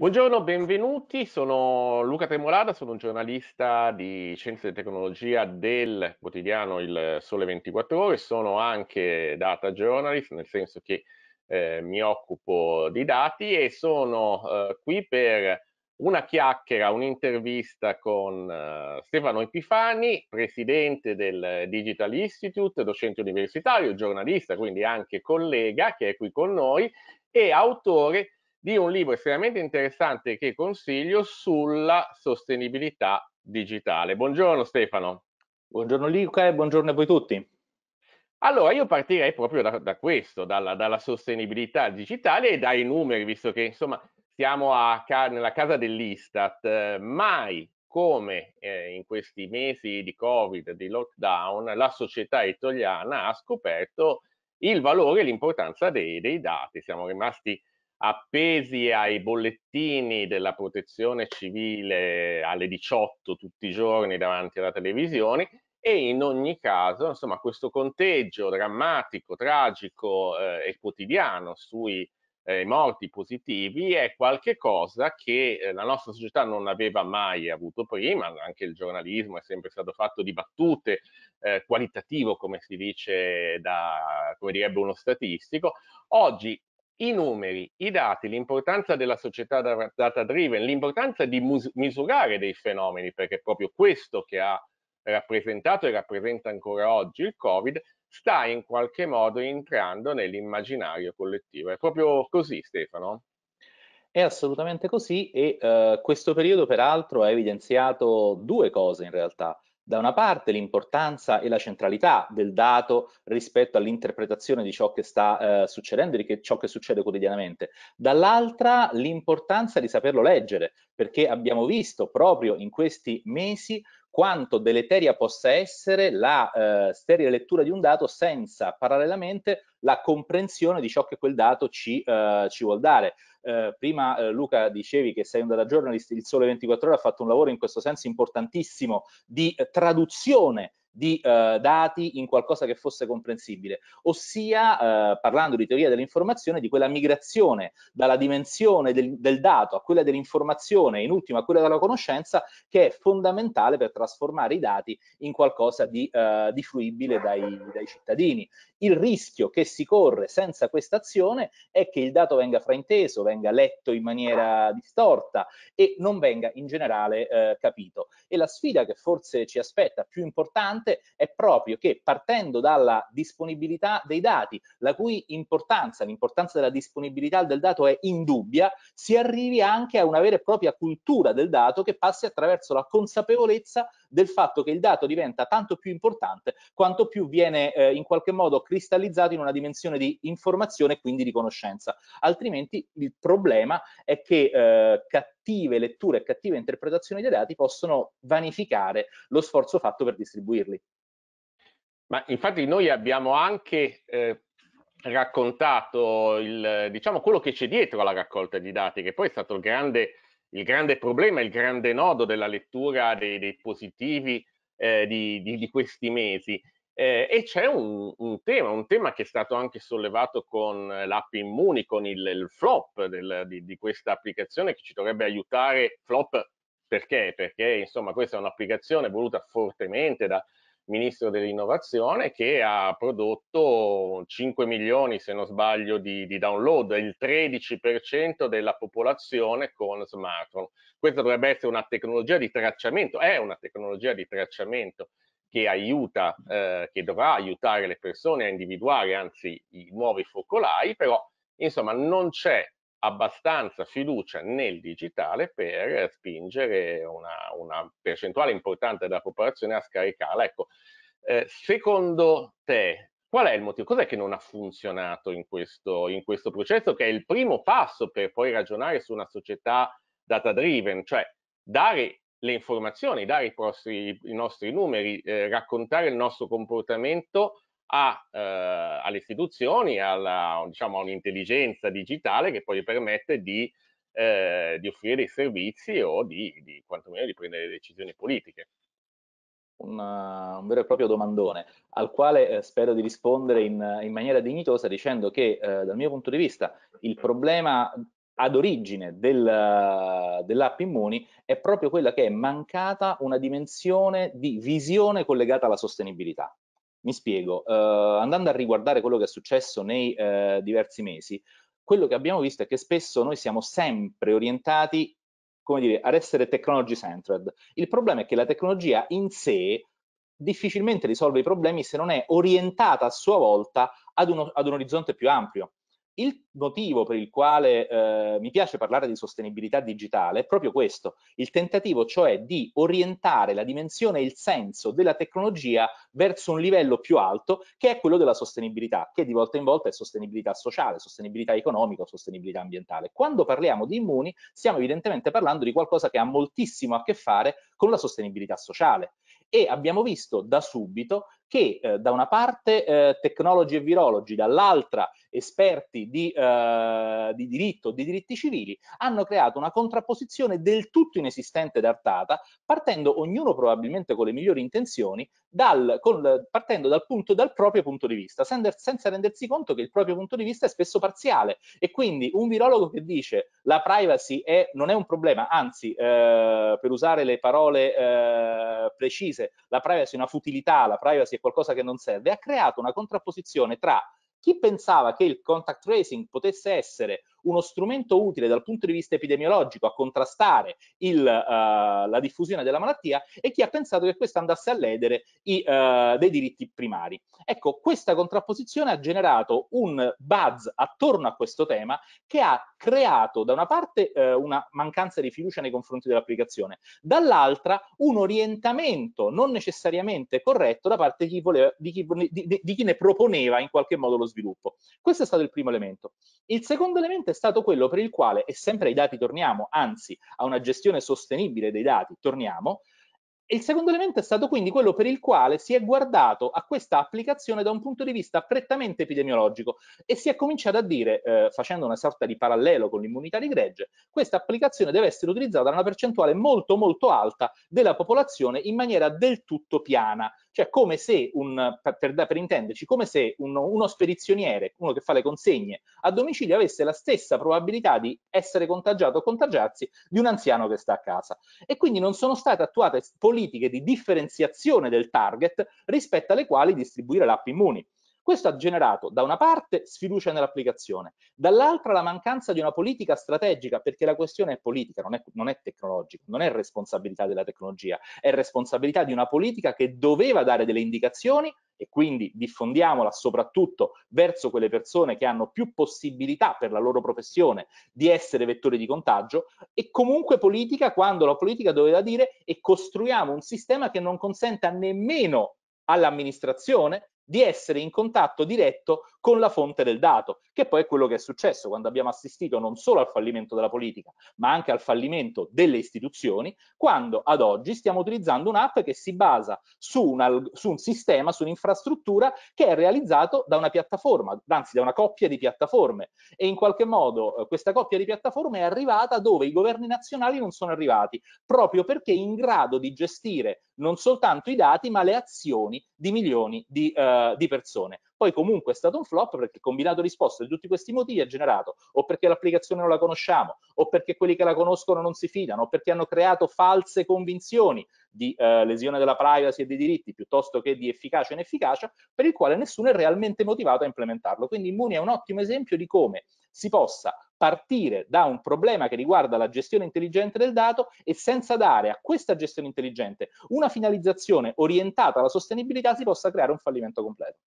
Buongiorno, benvenuti. Sono Luca Tremolada, sono un giornalista di scienze e tecnologia del quotidiano Il Sole 24 Ore. Sono anche data journalist, nel senso che eh, mi occupo di dati e sono eh, qui per una chiacchiera, un'intervista con eh, Stefano Epifani, presidente del Digital Institute, docente universitario, giornalista, quindi anche collega che è qui con noi e autore di un libro estremamente interessante che consiglio sulla sostenibilità digitale. Buongiorno Stefano. Buongiorno Luca e buongiorno a voi tutti. Allora io partirei proprio da, da questo, dalla, dalla, sostenibilità digitale e dai numeri, visto che insomma siamo a, nella casa dell'Istat, eh, mai come eh, in questi mesi di Covid, di lockdown, la società italiana ha scoperto il valore e l'importanza dei, dei dati. Siamo rimasti appesi ai bollettini della protezione civile alle 18 tutti i giorni davanti alla televisione e in ogni caso insomma questo conteggio drammatico, tragico eh, e quotidiano sui eh, morti positivi è qualcosa che eh, la nostra società non aveva mai avuto prima, anche il giornalismo è sempre stato fatto di battute, eh, qualitativo come si dice da, come direbbe uno statistico, oggi i numeri, i dati, l'importanza della società data driven, l'importanza di misurare dei fenomeni, perché è proprio questo che ha rappresentato e rappresenta ancora oggi il Covid, sta in qualche modo entrando nell'immaginario collettivo. È proprio così, Stefano? È assolutamente così e eh, questo periodo peraltro ha evidenziato due cose in realtà da una parte l'importanza e la centralità del dato rispetto all'interpretazione di ciò che sta eh, succedendo e di ciò che succede quotidianamente, dall'altra l'importanza di saperlo leggere, perché abbiamo visto proprio in questi mesi quanto deleteria possa essere la eh, sterile lettura di un dato senza parallelamente la comprensione di ciò che quel dato ci, eh, ci vuol dare. Eh, prima eh, Luca dicevi che sei un data journalist, il Sole 24 Ore ha fatto un lavoro in questo senso importantissimo di eh, traduzione di eh, dati in qualcosa che fosse comprensibile, ossia eh, parlando di teoria dell'informazione, di quella migrazione dalla dimensione del, del dato a quella dell'informazione e in ultimo a quella della conoscenza che è fondamentale per trasformare i dati in qualcosa di, eh, di fruibile dai, dai cittadini. Il rischio che si corre senza questa azione è che il dato venga frainteso, venga letto in maniera distorta e non venga in generale eh, capito. E la sfida che forse ci aspetta più importante importante è proprio che partendo dalla disponibilità dei dati, la cui importanza, l'importanza della disponibilità del dato è indubbia, si arrivi anche a una vera e propria cultura del dato che passi attraverso la consapevolezza del fatto che il dato diventa tanto più importante quanto più viene eh, in qualche modo cristallizzato in una dimensione di informazione e quindi di conoscenza. Altrimenti il problema è che eh, cattive letture e cattive interpretazioni dei dati possono vanificare lo sforzo fatto per distribuirli. Ma infatti noi abbiamo anche eh, raccontato il, diciamo, quello che c'è dietro alla raccolta di dati, che poi è stato il grande, il grande problema, il grande nodo della lettura dei, dei positivi eh, di, di, di, questi mesi. Eh, e c'è un, un, tema, un tema che è stato anche sollevato con eh, l'app Immuni, con il, il flop del, di, di, questa applicazione che ci dovrebbe aiutare. Flop perché? Perché insomma questa è un'applicazione voluta fortemente dal Ministro dell'Innovazione che ha prodotto 5 milioni, se non sbaglio, di, di download, il 13% della popolazione con smartphone. Questa dovrebbe essere una tecnologia di tracciamento, è una tecnologia di tracciamento che aiuta, eh, che dovrà aiutare le persone a individuare anzi i nuovi focolai, però insomma non c'è abbastanza fiducia nel digitale per spingere una, una percentuale importante della popolazione a scaricarla. Ecco, eh, secondo te qual è il motivo? Cos'è che non ha funzionato in questo, in questo processo che è il primo passo per poi ragionare su una società data driven, cioè dare le informazioni, dare i, prossimi, i nostri numeri, eh, raccontare il nostro comportamento a, eh, alle istituzioni, alla, diciamo, a un'intelligenza digitale che poi permette di, eh, di offrire dei servizi o di, di quantomeno di prendere decisioni politiche. Una, un, vero e proprio domandone, al quale eh, spero di rispondere in, in maniera dignitosa dicendo che eh, dal mio punto di vista il problema ad origine del, eh, dell'app Immuni è proprio quella che è mancata una dimensione di visione collegata alla sostenibilità. Mi spiego, eh, andando a riguardare quello che è successo nei eh, diversi mesi, quello che abbiamo visto è che spesso noi siamo sempre orientati come dire, ad essere technology centered. Il problema è che la tecnologia in sé difficilmente risolve i problemi se non è orientata a sua volta ad, uno, ad un orizzonte più ampio il motivo per il quale eh, mi piace parlare di sostenibilità digitale è proprio questo, il tentativo cioè di orientare la dimensione e il senso della tecnologia verso un livello più alto che è quello della sostenibilità, che di volta in volta è sostenibilità sociale, sostenibilità economica, sostenibilità ambientale. Quando parliamo di immuni stiamo evidentemente parlando di qualcosa che ha moltissimo a che fare con la sostenibilità sociale e abbiamo visto da subito che eh, da una parte eh, tecnologi e virologi, dall'altra esperti di, eh, di diritto, di diritti civili, hanno creato una contrapposizione del tutto inesistente ed artata, partendo ognuno probabilmente con le migliori intenzioni, dal, con, partendo dal, punto, dal proprio punto di vista, senza, senza rendersi conto che il proprio punto di vista è spesso parziale e quindi un virologo che dice la privacy è, non è un problema, anzi eh, per usare le parole eh, precise, la privacy è una futilità, la privacy è e qualcosa che non serve, ha creato una contrapposizione tra chi pensava che il contact tracing potesse essere uno strumento utile dal punto di vista epidemiologico a contrastare il, uh, la diffusione della malattia e chi ha pensato che questo andasse a ledere i, uh, dei diritti primari. Ecco, questa contrapposizione ha generato un buzz attorno a questo tema che ha creato da una parte uh, una mancanza di fiducia nei confronti dell'applicazione, dall'altra un orientamento non necessariamente corretto da parte di chi, voleva, di chi, di, di chi ne proponeva in qualche modo lo sviluppo. Questo è stato il primo elemento. Il secondo elemento è stato quello per il quale, e sempre ai dati torniamo, anzi a una gestione sostenibile dei dati torniamo, e il secondo elemento è stato quindi quello per il quale si è guardato a questa applicazione da un punto di vista prettamente epidemiologico e si è cominciato a dire, eh, facendo una sorta di parallelo con l'immunità di gregge, questa applicazione deve essere utilizzata da una percentuale molto molto alta della popolazione in maniera del tutto piana. Cioè come se, un, per, per intenderci, come se uno, uno spedizioniere, uno che fa le consegne a domicilio, avesse la stessa probabilità di essere contagiato o contagiarsi di un anziano che sta a casa. E quindi non sono state attuate politiche di differenziazione del target rispetto alle quali distribuire l'app Immuni. Questo ha generato da una parte sfiducia nell'applicazione, dall'altra la mancanza di una politica strategica, perché la questione è politica, non è, non è tecnologica, non è responsabilità della tecnologia, è responsabilità di una politica che doveva dare delle indicazioni e quindi diffondiamola soprattutto verso quelle persone che hanno più possibilità per la loro professione di essere vettori di contagio e comunque politica quando la politica doveva dire e costruiamo un sistema che non consenta nemmeno all'amministrazione di essere in contatto diretto con la fonte del dato, che poi è quello che è successo quando abbiamo assistito non solo al fallimento della politica, ma anche al fallimento delle istituzioni, quando ad oggi stiamo utilizzando un'app che si basa su, una, su un sistema, su un'infrastruttura che è realizzato da una piattaforma, anzi da una coppia di piattaforme e in qualche modo eh, questa coppia di piattaforme è arrivata dove i governi nazionali non sono arrivati, proprio perché è in grado di gestire non soltanto i dati, ma le azioni di milioni di eh, eh, di persone. Poi comunque è stato un flop perché combinato risposte di tutti questi motivi ha generato o perché l'applicazione non la conosciamo, o perché quelli che la conoscono non si fidano, o perché hanno creato false convinzioni di eh, lesione della privacy e dei diritti piuttosto che di efficacia e inefficacia, per il quale nessuno è realmente motivato a implementarlo. Quindi Immuni è un ottimo esempio di come si possa partire da un problema che riguarda la gestione intelligente del dato e senza dare a questa gestione intelligente una finalizzazione orientata alla sostenibilità si possa creare un fallimento completo.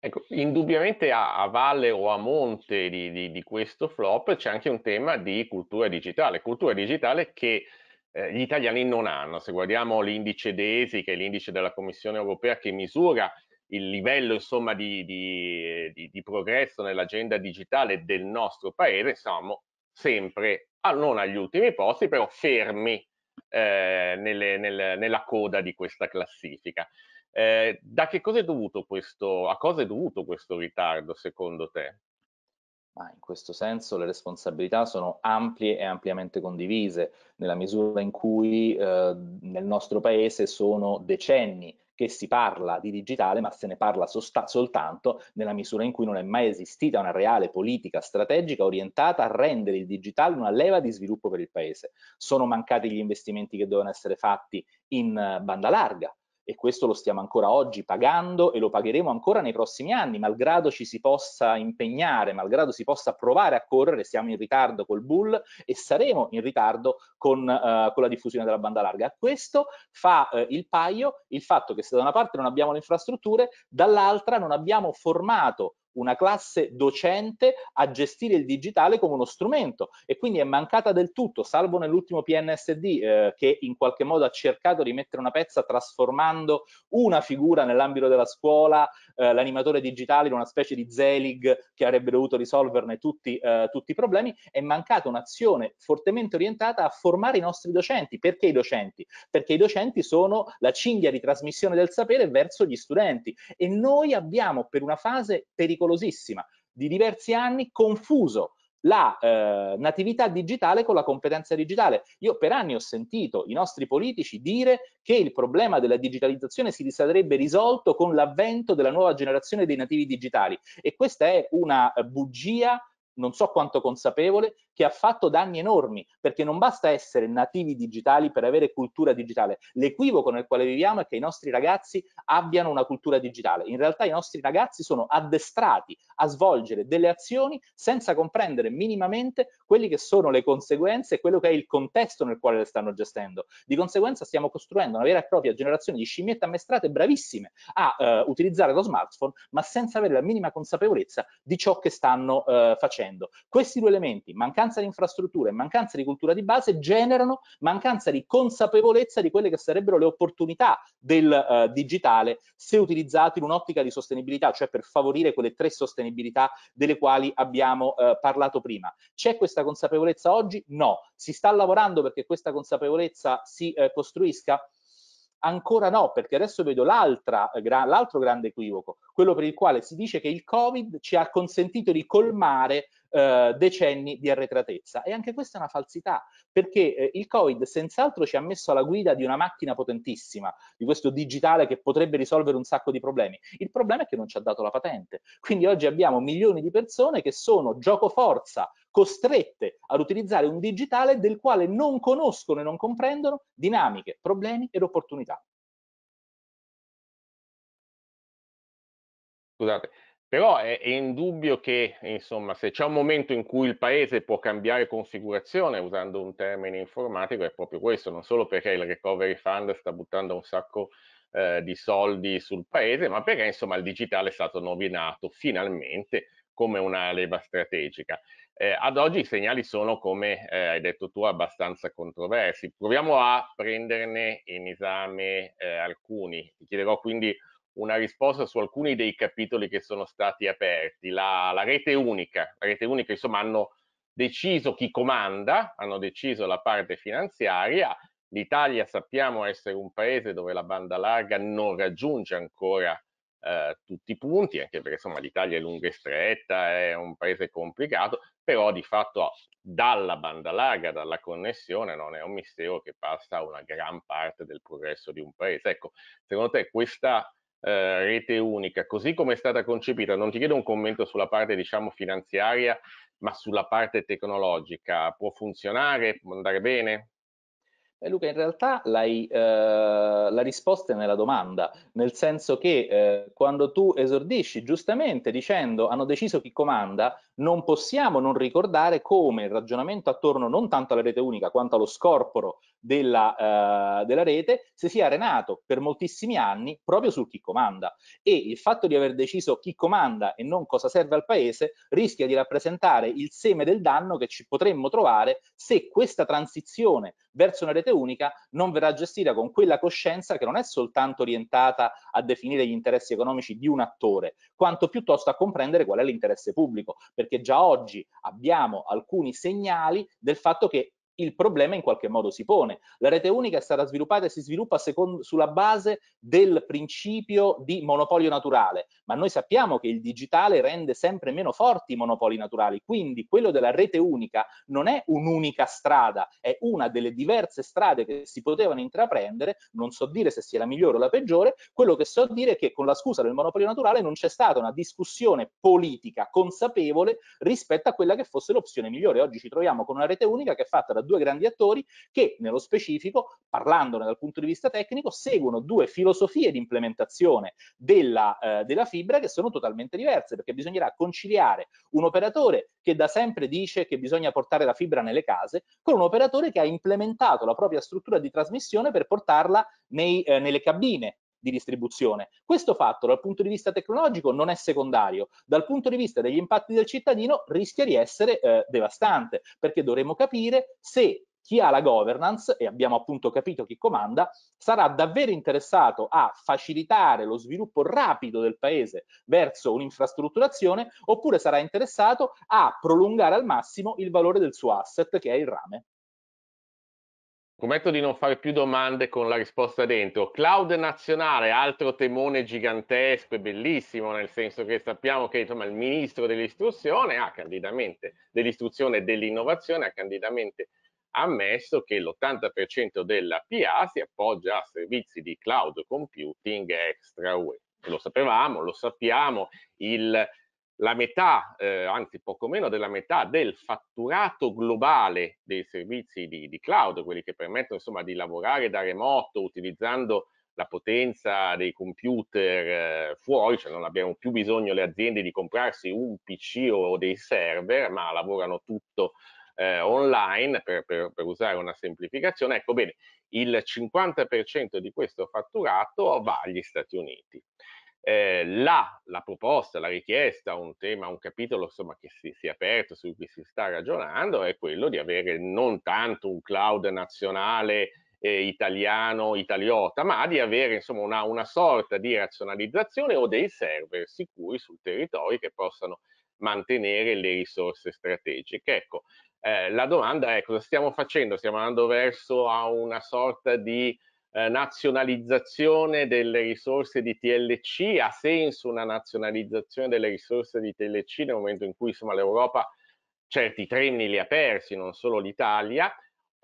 Ecco, indubbiamente a, a, valle o a monte di, di, di, questo flop c'è anche un tema di cultura digitale, cultura digitale che eh, gli italiani non hanno. Se guardiamo l'indice DESI, che è l'indice della Commissione europea che misura il livello insomma, di, di, di, di, progresso nell'agenda digitale del nostro paese, siamo sempre, ah, non agli ultimi posti, però fermi eh, nelle, nel, nella coda di questa classifica. Eh, da che cosa è dovuto questo, a cosa è dovuto questo ritardo secondo te? Ah, in questo senso le responsabilità sono ampie e ampiamente condivise, nella misura in cui eh, nel nostro paese sono decenni che si parla di digitale ma se ne parla soltanto nella misura in cui non è mai esistita una reale politica strategica orientata a rendere il digitale una leva di sviluppo per il paese. Sono mancati gli investimenti che dovevano essere fatti in eh, banda larga, e questo lo stiamo ancora oggi pagando e lo pagheremo ancora nei prossimi anni, malgrado ci si possa impegnare, malgrado si possa provare a correre, siamo in ritardo col bull e saremo in ritardo con, eh, con la diffusione della banda larga. A questo fa eh, il paio il fatto che se da una parte non abbiamo le infrastrutture, dall'altra non abbiamo formato una classe docente a gestire il digitale come uno strumento e quindi è mancata del tutto, salvo nell'ultimo PNSD eh, che in qualche modo ha cercato di mettere una pezza trasformando una figura nell'ambito della scuola, eh, l'animatore digitale in una specie di Zelig che avrebbe dovuto risolverne tutti, eh, tutti i problemi, è mancata un'azione fortemente orientata a formare i nostri docenti. Perché i docenti? Perché i docenti sono la cinghia di trasmissione del sapere verso gli studenti e noi abbiamo per una fase pericolosa pericolosissima di diversi anni, confuso la eh, natività digitale con la competenza digitale. Io per anni ho sentito i nostri politici dire che il problema della digitalizzazione si sarebbe risolto con l'avvento della nuova generazione dei nativi digitali e questa è una eh, bugia non so quanto consapevole, che ha fatto danni enormi, perché non basta essere nativi digitali per avere cultura digitale. L'equivoco nel quale viviamo è che i nostri ragazzi abbiano una cultura digitale. In realtà i nostri ragazzi sono addestrati a svolgere delle azioni senza comprendere minimamente quelle che sono le conseguenze e quello che è il contesto nel quale le stanno gestendo. Di conseguenza stiamo costruendo una vera e propria generazione di scimmiette ammestrate bravissime a eh, utilizzare lo smartphone, ma senza avere la minima consapevolezza di ciò che stanno eh, facendo. Questi due elementi, mancanza mancanza di infrastrutture e mancanza di cultura di base generano mancanza di consapevolezza di quelle che sarebbero le opportunità del eh, digitale se utilizzato in un'ottica di sostenibilità, cioè per favorire quelle tre sostenibilità delle quali abbiamo eh, parlato prima. C'è questa consapevolezza oggi? No. Si sta lavorando perché questa consapevolezza si eh, costruisca? Ancora no, perché adesso vedo eh, l'altro grande equivoco, quello per il quale si dice che il Covid ci ha consentito di colmare eh, decenni di arretratezza. E anche questa è una falsità, perché eh, il Covid senz'altro ci ha messo alla guida di una macchina potentissima, di questo digitale che potrebbe risolvere un sacco di problemi. Il problema è che non ci ha dato la patente. Quindi oggi abbiamo milioni di persone che sono gioco forza costrette ad utilizzare un digitale del quale non conoscono e non comprendono dinamiche, problemi ed opportunità. Scusate, però è, è indubbio che, insomma, se c'è un momento in cui il paese può cambiare configurazione, usando un termine informatico, è proprio questo, non solo perché il Recovery Fund sta buttando un sacco eh, di soldi sul paese, ma perché, insomma, il digitale è stato nominato finalmente come una leva strategica. Eh, ad oggi i segnali sono, come eh, hai detto tu, abbastanza controversi. Proviamo a prenderne in esame eh, alcuni. Ti chiederò quindi una risposta su alcuni dei capitoli che sono stati aperti. La, la rete unica, la rete unica, insomma, hanno deciso chi comanda, hanno deciso la parte finanziaria. L'Italia sappiamo essere un paese dove la banda larga non raggiunge ancora eh, tutti i punti, anche perché insomma l'Italia è lunga e stretta, è un paese complicato, però di fatto dalla banda larga, dalla connessione, non è un mistero che passa una gran parte del progresso di un paese. Ecco, secondo te questa eh, rete unica, così come è stata concepita, non ti chiedo un commento sulla parte diciamo finanziaria, ma sulla parte tecnologica, può funzionare, può andare bene? Beh, Luca, in realtà eh, la risposta è nella domanda, nel senso che eh, quando tu esordisci giustamente dicendo hanno deciso chi comanda, non possiamo non ricordare come il ragionamento attorno non tanto alla rete unica quanto allo scorporo della, eh, della rete si sia arenato per moltissimi anni proprio su chi comanda e il fatto di aver deciso chi comanda e non cosa serve al paese rischia di rappresentare il seme del danno che ci potremmo trovare se questa transizione verso una rete unica non verrà gestita con quella coscienza che non è soltanto orientata a definire gli interessi economici di un attore, quanto piuttosto a comprendere qual è l'interesse pubblico, perché già oggi abbiamo alcuni segnali del fatto che il problema in qualche modo si pone. La rete unica è stata sviluppata e si sviluppa secondo, sulla base del principio di monopolio naturale, ma noi sappiamo che il digitale rende sempre meno forti i monopoli naturali, quindi quello della rete unica non è un'unica strada, è una delle diverse strade che si potevano intraprendere, non so dire se sia la migliore o la peggiore, quello che so dire è che con la scusa del monopolio naturale non c'è stata una discussione politica consapevole rispetto a quella che fosse l'opzione migliore. Oggi ci troviamo con una rete unica che è fatta da due grandi attori che nello specifico, parlandone dal punto di vista tecnico, seguono due filosofie di implementazione della, eh, della fibra che sono totalmente diverse, perché bisognerà conciliare un operatore che da sempre dice che bisogna portare la fibra nelle case, con un operatore che ha implementato la propria struttura di trasmissione per portarla nei, eh, nelle cabine di distribuzione. Questo fatto dal punto di vista tecnologico non è secondario, dal punto di vista degli impatti del cittadino rischia di essere eh, devastante, perché dovremo capire se chi ha la governance, e abbiamo appunto capito chi comanda, sarà davvero interessato a facilitare lo sviluppo rapido del paese verso un'infrastrutturazione, oppure sarà interessato a prolungare al massimo il valore del suo asset, che è il rame. Prometto di non fare più domande con la risposta dentro. Cloud nazionale, altro temone gigantesco e bellissimo, nel senso che sappiamo che insomma, il ministro dell'istruzione ha candidamente, dell'istruzione e dell'innovazione, ha candidamente ammesso che l'80% della PA si appoggia a servizi di cloud computing extra UE. Lo sapevamo, lo sappiamo, il la metà, eh, anzi poco meno della metà del fatturato globale dei servizi di, di cloud, quelli che permettono insomma di lavorare da remoto utilizzando la potenza dei computer eh, fuori, cioè non abbiamo più bisogno le aziende di comprarsi un PC o dei server, ma lavorano tutto eh, online per, per, per, usare una semplificazione. Ecco bene, il 50% di questo fatturato va agli Stati Uniti eh, la, la, proposta, la richiesta, un tema, un capitolo insomma, che si, si, è aperto, su cui si sta ragionando, è quello di avere non tanto un cloud nazionale eh, italiano, italiota, ma di avere insomma, una, una sorta di razionalizzazione o dei server sicuri sul territorio che possano mantenere le risorse strategiche. Ecco, eh, la domanda è cosa stiamo facendo? Stiamo andando verso a una sorta di eh, nazionalizzazione delle risorse di TLC, ha senso una nazionalizzazione delle risorse di TLC nel momento in cui insomma, l'Europa certi treni li ha persi, non solo l'Italia,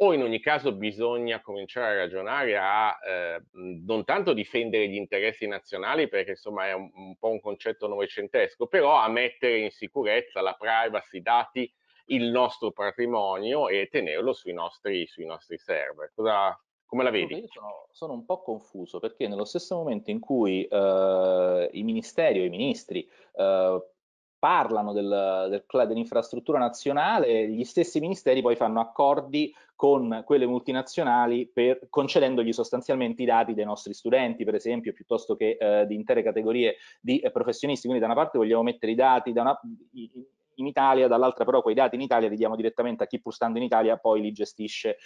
o in ogni caso bisogna cominciare a ragionare a eh, non tanto difendere gli interessi nazionali, perché insomma è un, un po' un concetto novecentesco, però a mettere in sicurezza la privacy, i dati, il nostro patrimonio e tenerlo sui nostri, sui nostri server. Cosa, come la vedi? Io sono, sono, un po' confuso perché nello stesso momento in cui eh, i ministeri o i ministri eh, parlano del, del, dell'infrastruttura nazionale, gli stessi ministeri poi fanno accordi con quelle multinazionali per, concedendogli sostanzialmente i dati dei nostri studenti, per esempio, piuttosto che eh, di intere categorie di eh, professionisti. Quindi da una parte vogliamo mettere i dati una, in Italia, dall'altra però quei dati in Italia li diamo direttamente a chi pur stando in Italia poi li gestisce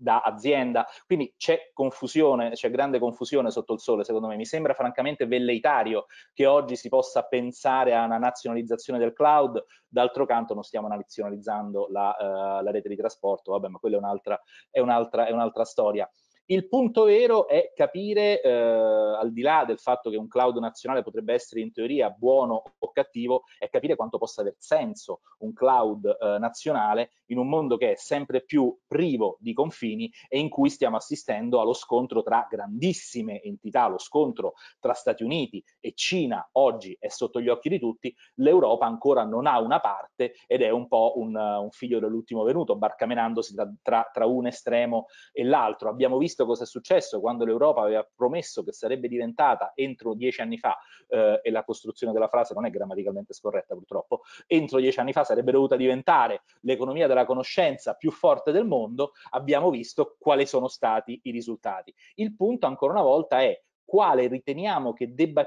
da azienda, quindi c'è confusione, c'è grande confusione sotto il sole secondo me, mi sembra francamente velleitario che oggi si possa pensare a una nazionalizzazione del cloud, d'altro canto non stiamo nazionalizzando la, uh, la rete di trasporto, vabbè ma quella è un'altra, è un'altra, è un'altra storia. Il punto vero è capire, eh, al di là del fatto che un cloud nazionale potrebbe essere in teoria buono o cattivo, è capire quanto possa aver senso un cloud eh, nazionale in un mondo che è sempre più privo di confini e in cui stiamo assistendo allo scontro tra grandissime entità, lo scontro tra Stati Uniti e Cina oggi è sotto gli occhi di tutti, l'Europa ancora non ha una parte ed è un po' un, un figlio dell'ultimo venuto, barcamenandosi tra, tra, tra un estremo e l'altro. Abbiamo visto visto cosa è successo quando l'Europa aveva promesso che sarebbe diventata entro dieci anni fa, eh, e la costruzione della frase non è grammaticalmente scorretta purtroppo, entro dieci anni fa sarebbe dovuta diventare l'economia della conoscenza più forte del mondo, abbiamo visto quali sono stati i risultati. Il punto ancora una volta è quale riteniamo che debba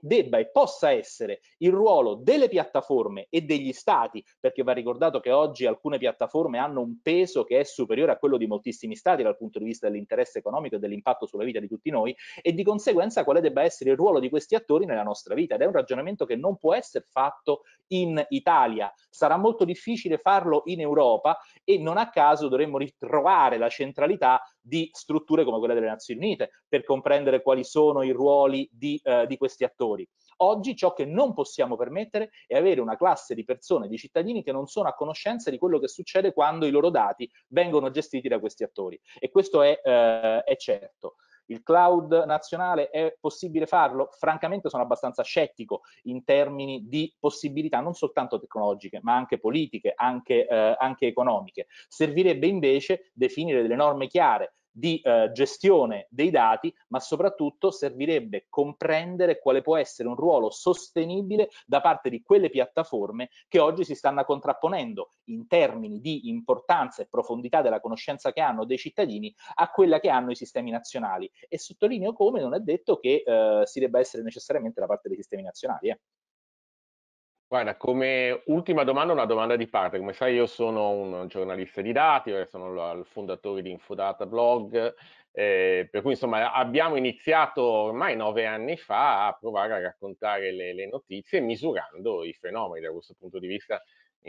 debba e possa essere il ruolo delle piattaforme e degli stati, perché va ricordato che oggi alcune piattaforme hanno un peso che è superiore a quello di moltissimi stati dal punto di vista dell'interesse economico e dell'impatto sulla vita di tutti noi, e di conseguenza quale debba essere il ruolo di questi attori nella nostra vita. Ed è un ragionamento che non può essere fatto in Italia, sarà molto difficile farlo in Europa e non a caso dovremmo ritrovare la centralità di strutture come quella delle Nazioni Unite per comprendere quali sono i ruoli di, eh, di questi attori. Oggi ciò che non possiamo permettere è avere una classe di persone, di cittadini che non sono a conoscenza di quello che succede quando i loro dati vengono gestiti da questi attori e questo è, eh, è certo. Il cloud nazionale è possibile farlo? Francamente sono abbastanza scettico in termini di possibilità non soltanto tecnologiche, ma anche politiche, anche, eh, anche economiche. Servirebbe invece definire delle norme chiare di eh, gestione dei dati, ma soprattutto servirebbe comprendere quale può essere un ruolo sostenibile da parte di quelle piattaforme che oggi si stanno contrapponendo in termini di importanza e profondità della conoscenza che hanno dei cittadini a quella che hanno i sistemi nazionali. E sottolineo come non è detto che eh, si debba essere necessariamente da parte dei sistemi nazionali. Eh. Guarda, come ultima domanda, una domanda di parte. Come sai, io sono un giornalista di dati, eh, sono il fondatore di Infodata Blog, eh, per cui insomma abbiamo iniziato ormai nove anni fa a provare a raccontare le, le notizie misurando i fenomeni. Da questo punto di vista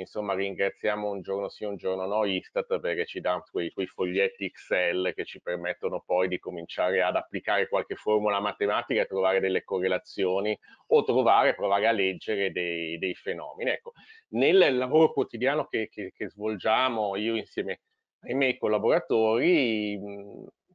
insomma ringraziamo un giorno sì, un giorno no Istat perché ci dà quei, quei, foglietti Excel che ci permettono poi di cominciare ad applicare qualche formula matematica e trovare delle correlazioni o trovare, provare a leggere dei, dei fenomeni. Ecco, nel lavoro quotidiano che, che, che svolgiamo io insieme ai miei collaboratori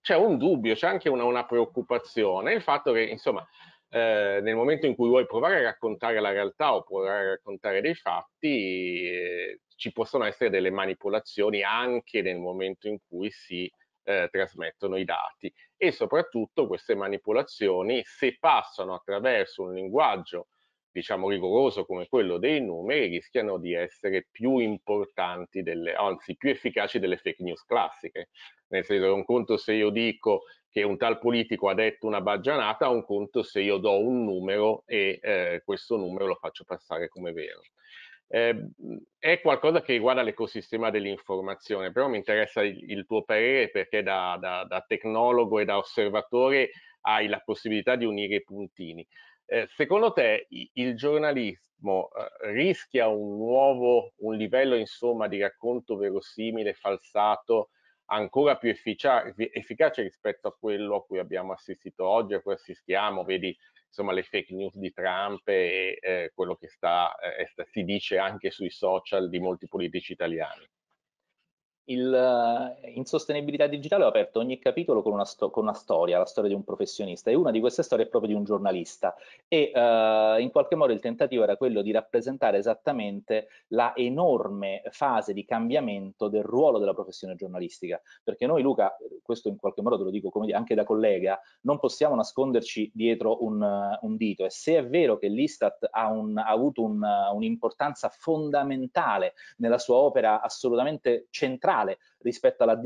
c'è un dubbio, c'è anche una, una preoccupazione, il fatto che insomma eh, nel momento in cui vuoi provare a raccontare la realtà o provare a raccontare dei fatti, eh, ci possono essere delle manipolazioni anche nel momento in cui si eh, trasmettono i dati e soprattutto queste manipolazioni, se passano attraverso un linguaggio diciamo rigoroso come quello dei numeri rischiano di essere più importanti delle, anzi più efficaci delle fake news classiche nel senso che un conto se io dico che un tal politico ha detto una baggianata un conto se io do un numero e eh, questo numero lo faccio passare come vero eh, è qualcosa che riguarda l'ecosistema dell'informazione però mi interessa il, il tuo parere perché da, da, da tecnologo e da osservatore hai la possibilità di unire i puntini eh, secondo te il giornalismo eh, rischia un nuovo, un livello insomma di racconto verosimile, falsato, ancora più efficace, efficace rispetto a quello a cui abbiamo assistito oggi, a cui assistiamo, vedi insomma le fake news di Trump e eh, quello che sta, eh, si dice anche sui social di molti politici italiani il, eh, in sostenibilità digitale ho aperto ogni capitolo con una, sto, con una, storia, la storia di un professionista e una di queste storie è proprio di un giornalista e uh, in qualche modo il tentativo era quello di rappresentare esattamente la enorme fase di cambiamento del ruolo della professione giornalistica perché noi Luca, questo in qualche modo te lo dico come, anche da collega, non possiamo nasconderci dietro un, uh, un dito e se è vero che l'Istat ha, un, ha avuto un'importanza uh, un fondamentale nella sua opera assolutamente centrale generale rispetto, al,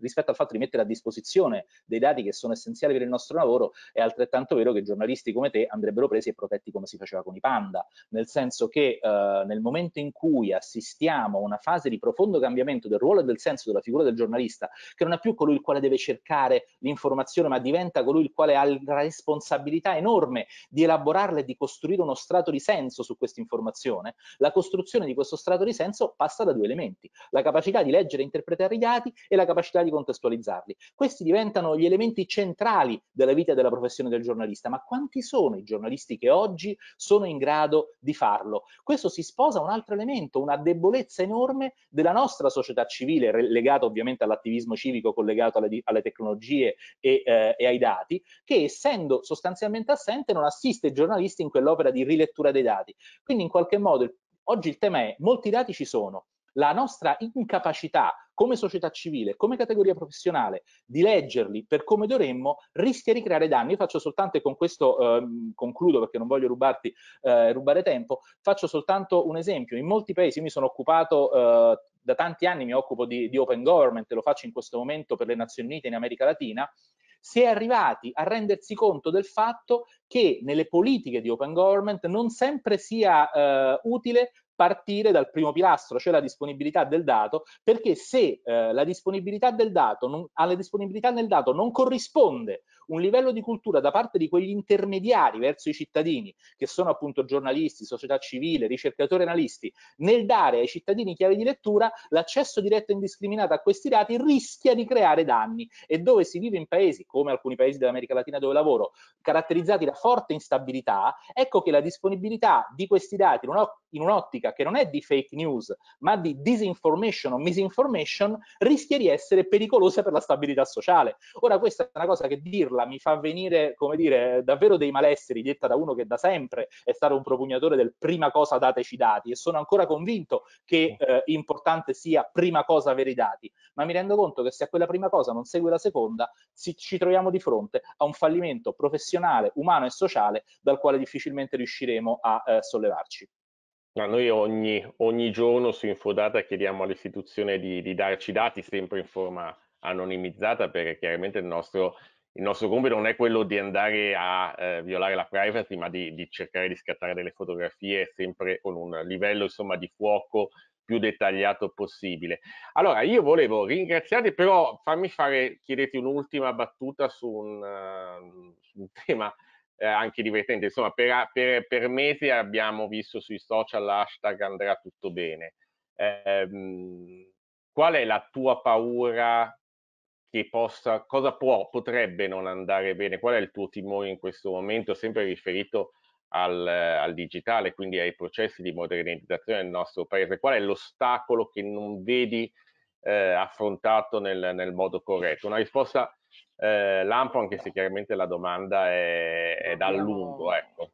rispetto al fatto di mettere a disposizione dei dati che sono essenziali per il nostro lavoro, è altrettanto vero che giornalisti come te andrebbero presi e protetti come si faceva con i panda, nel senso che eh, nel momento in cui assistiamo a una fase di profondo cambiamento del ruolo e del senso della figura del giornalista, che non è più colui il quale deve cercare l'informazione, ma diventa colui il quale ha la responsabilità enorme di elaborarla e di costruire uno strato di senso su questa informazione, la costruzione di questo strato di senso passa da due elementi, la capacità di leggere e interpretare dettagliati e la capacità di contestualizzarli. Questi diventano gli elementi centrali della vita e della professione del giornalista, ma quanti sono i giornalisti che oggi sono in grado di farlo? Questo si sposa a un altro elemento, una debolezza enorme della nostra società civile, legata ovviamente all'attivismo civico collegato alle, alle tecnologie e, eh, e ai dati, che essendo sostanzialmente assente non assiste i giornalisti in quell'opera di rilettura dei dati. Quindi in qualche modo oggi il tema è molti dati ci sono, la nostra incapacità come società civile, come categoria professionale, di leggerli per come dovremmo, rischia di creare danni. Io faccio soltanto, con questo eh, concludo perché non voglio rubarti, eh, rubare tempo, faccio soltanto un esempio. In molti paesi io mi sono occupato eh, da tanti anni mi occupo di, di, open government, lo faccio in questo momento per le Nazioni Unite in America Latina, si è arrivati a rendersi conto del fatto che nelle politiche di open government non sempre sia eh, utile partire dal primo pilastro, cioè la disponibilità del dato, perché se eh, la disponibilità del dato non, alla disponibilità del dato non corrisponde un livello di cultura da parte di quegli intermediari verso i cittadini, che sono appunto giornalisti, società civile, ricercatori analisti, nel dare ai cittadini chiave di lettura, l'accesso diretto e indiscriminato a questi dati rischia di creare danni e dove si vive in paesi, come alcuni paesi dell'America Latina dove lavoro, caratterizzati da forte instabilità, ecco che la disponibilità di questi dati in un'ottica che non è di fake news, ma di disinformation o misinformation, rischia di essere pericolosa per la stabilità sociale. Ora questa è una cosa che dirlo parla mi fa venire, come dire, davvero dei malesseri, detta da uno che da sempre è stato un propugnatore del prima cosa dateci dati e sono ancora convinto che eh, importante sia prima cosa avere i dati, ma mi rendo conto che se a quella prima cosa non segue la seconda, si, ci troviamo di fronte a un fallimento professionale, umano e sociale dal quale difficilmente riusciremo a eh, sollevarci. No, noi ogni, ogni, giorno su Infodata chiediamo all'istituzione di, di darci dati sempre in forma anonimizzata perché chiaramente il nostro il nostro compito non è quello di andare a eh, violare la privacy, ma di, di, cercare di scattare delle fotografie sempre con un livello insomma, di fuoco più dettagliato possibile. Allora, io volevo ringraziarti, però fammi fare, chiedete un'ultima battuta su un, uh, un tema eh, anche divertente. Insomma, per, per, per, mesi abbiamo visto sui social l'hashtag andrà tutto bene. Eh, qual è la tua paura che possa, cosa può, potrebbe non andare bene? Qual è il tuo timore in questo momento, sempre riferito al, al digitale, quindi ai processi di modernizzazione del nostro paese? Qual è l'ostacolo che non vedi eh, affrontato nel, nel, modo corretto? Una risposta eh, lampo, anche se chiaramente la domanda è, è da lungo, ecco.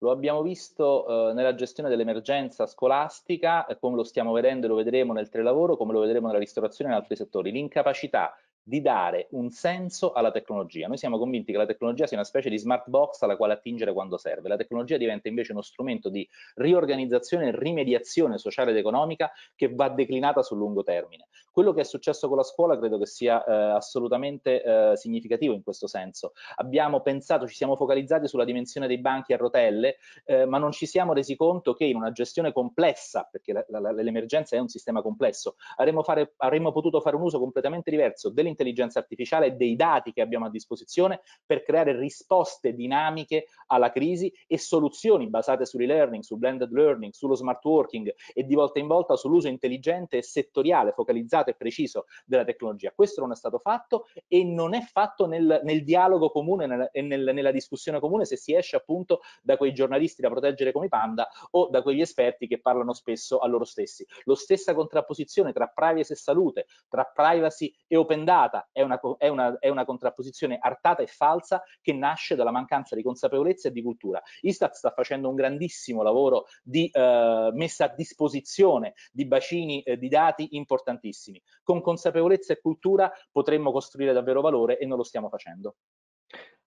Lo abbiamo visto eh, nella gestione dell'emergenza scolastica, eh, come lo stiamo vedendo e lo vedremo nel telelavoro, come lo vedremo nella ristorazione e in altri settori. L'incapacità di dare un senso alla tecnologia. Noi siamo convinti che la tecnologia sia una specie di smart box alla quale attingere quando serve. La tecnologia diventa invece uno strumento di riorganizzazione e rimediazione sociale ed economica che va declinata sul lungo termine. Quello che è successo con la scuola credo che sia eh, assolutamente eh, significativo in questo senso. Abbiamo pensato, ci siamo focalizzati sulla dimensione dei banchi a rotelle, eh, ma non ci siamo resi conto che in una gestione complessa, perché l'emergenza è un sistema complesso, avremmo, fare, avremmo potuto fare un uso completamente diverso dell'intelligenza dell'intelligenza artificiale e dei dati che abbiamo a disposizione per creare risposte dinamiche alla crisi e soluzioni basate sul learning, su blended learning, sullo smart working e di volta in volta sull'uso intelligente e settoriale, focalizzato e preciso della tecnologia. Questo non è stato fatto e non è fatto nel, nel dialogo comune e nel, nella discussione comune se si esce appunto da quei giornalisti da proteggere come i panda o da quegli esperti che parlano spesso a loro stessi. Lo stessa contrapposizione tra privacy e salute, tra privacy e open data artata, è una, è, una, è una, contrapposizione artata e falsa che nasce dalla mancanza di consapevolezza e di cultura. Istat sta facendo un grandissimo lavoro di eh, messa a disposizione di bacini eh, di dati importantissimi. Con consapevolezza e cultura potremmo costruire davvero valore e non lo stiamo facendo.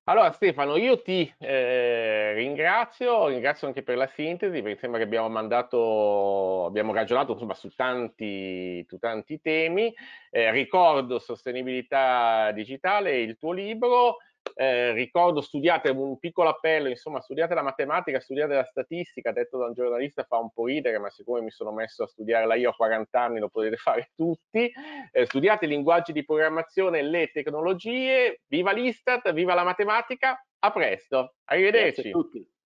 Allora Stefano, io ti eh, ringrazio, ringrazio anche per la sintesi, perché sembra che abbiamo mandato, abbiamo ragionato insomma, su, tanti, su tanti temi. Eh, ricordo Sostenibilità Digitale, il tuo libro, eh, ricordo studiate un piccolo appello, insomma studiate la matematica, studiate la statistica, detto da un giornalista fa un po' ridere, ma siccome mi sono messo a studiarla io a 40 anni lo potete fare tutti, eh, studiate i linguaggi di programmazione, le tecnologie, viva l'Istat, viva la matematica, a presto, arrivederci. Grazie a tutti.